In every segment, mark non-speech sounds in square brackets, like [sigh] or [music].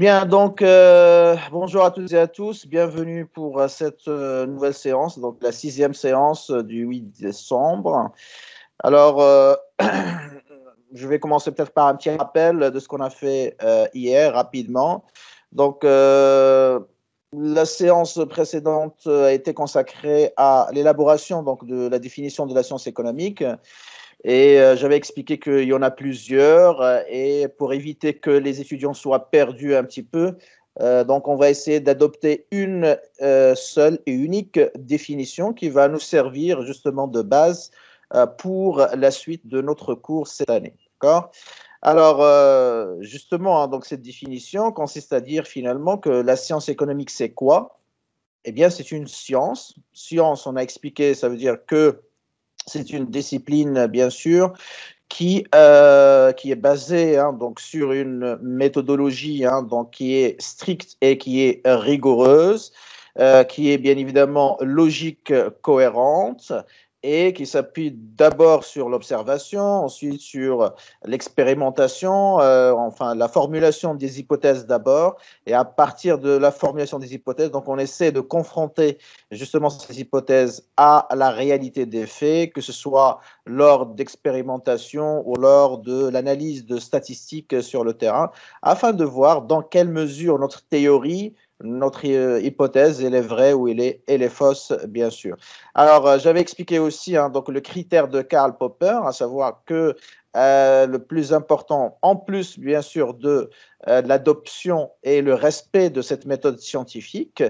Bien, donc euh, bonjour à toutes et à tous. Bienvenue pour euh, cette euh, nouvelle séance, donc la sixième séance du 8 décembre. Alors, [clears throat] je vais commencer peut-être par un petit rappel de ce qu'on a fait hier rapidement. Donc, la séance précédente a été consacrée à l'élaboration donc de la définition de la science économique. Et euh, j'avais expliqué qu'il y en a plusieurs. Euh, et pour éviter que les étudiants soient perdus un petit peu, euh, donc, on va essayer d'adopter une seule et unique définition qui va nous servir justement de base pour la suite de notre cours cette année. Alors, justement, hein, donc cette définition consiste à dire finalement que la science économique, c'est quoi Eh bien, c'est une science. Science, on a expliqué, ça veut dire que c'est une discipline, bien sûr, qui, euh, qui est basée hein, donc sur une méthodologie hein, donc qui est stricte et qui est rigoureuse, euh, qui est bien évidemment logique, cohérente et qui s'appuie d'abord sur l'observation, ensuite sur l'expérimentation, euh, enfin la formulation des hypothèses d'abord, et à partir de la formulation des hypothèses, donc on essaie de confronter justement ces hypothèses à la réalité des faits, que ce soit lors d'expérimentation ou lors de l'analyse de statistiques sur le terrain, afin de voir dans quelle mesure notre théorie notre euh, hypothèse, elle est vraie ou elle est, elle est fausse, bien sûr. Alors, euh, j'avais expliqué aussi hein, donc le critère de Karl Popper, à savoir que euh, le plus important, en plus bien sûr de l'adoption et le respect de cette méthode scientifique,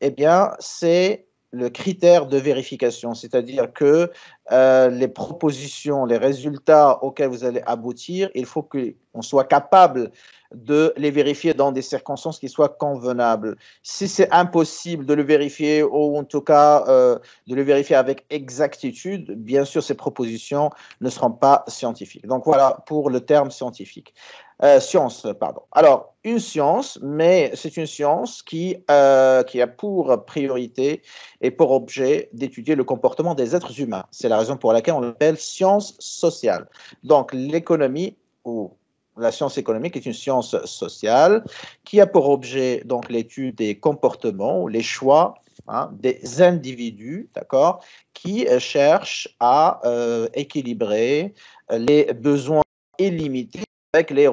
eh bien, c'est le critère de vérification, c'est-à-dire que euh, les propositions, les résultats auxquels vous allez aboutir, il faut qu'on soit capable de les vérifier dans des circonstances qui soient convenables. Si c'est impossible de le vérifier, ou en tout cas euh, de le vérifier avec exactitude, bien sûr, ces propositions ne seront pas scientifiques. Donc voilà pour le terme scientifique. Euh, science, pardon. Alors, une science, mais c'est une science qui, euh, qui a pour priorité et pour objet d'étudier le comportement des êtres humains. C'est la raison pour laquelle on l'appelle science sociale. Donc, l'économie ou la science économique est une science sociale qui a pour objet donc l'étude des comportements, les choix hein, des individus, d'accord, qui cherchent à euh, équilibrer les besoins illimités avec les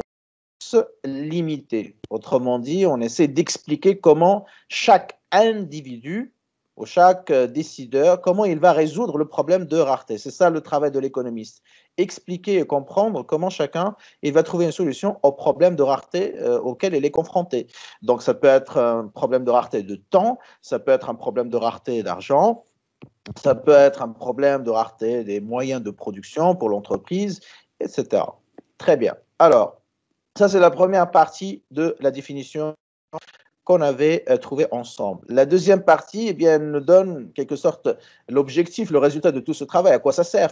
limité. Autrement dit, on essaie d'expliquer comment chaque individu ou chaque euh, décideur, comment il va résoudre le problème de rareté. C'est ça le travail de l'économiste. Expliquer et comprendre comment chacun, il va trouver une solution au problème de rareté euh, auquel il est confronté. Donc ça peut être un problème de rareté de temps, ça peut être un problème de rareté d'argent, ça peut être un problème de rareté des moyens de production pour l'entreprise, etc. Très bien. Alors, ça, c'est la première partie de la définition qu'on avait euh, trouvée ensemble. La deuxième partie, eh bien, nous donne quelque sorte l'objectif, le résultat de tout ce travail, à quoi ça sert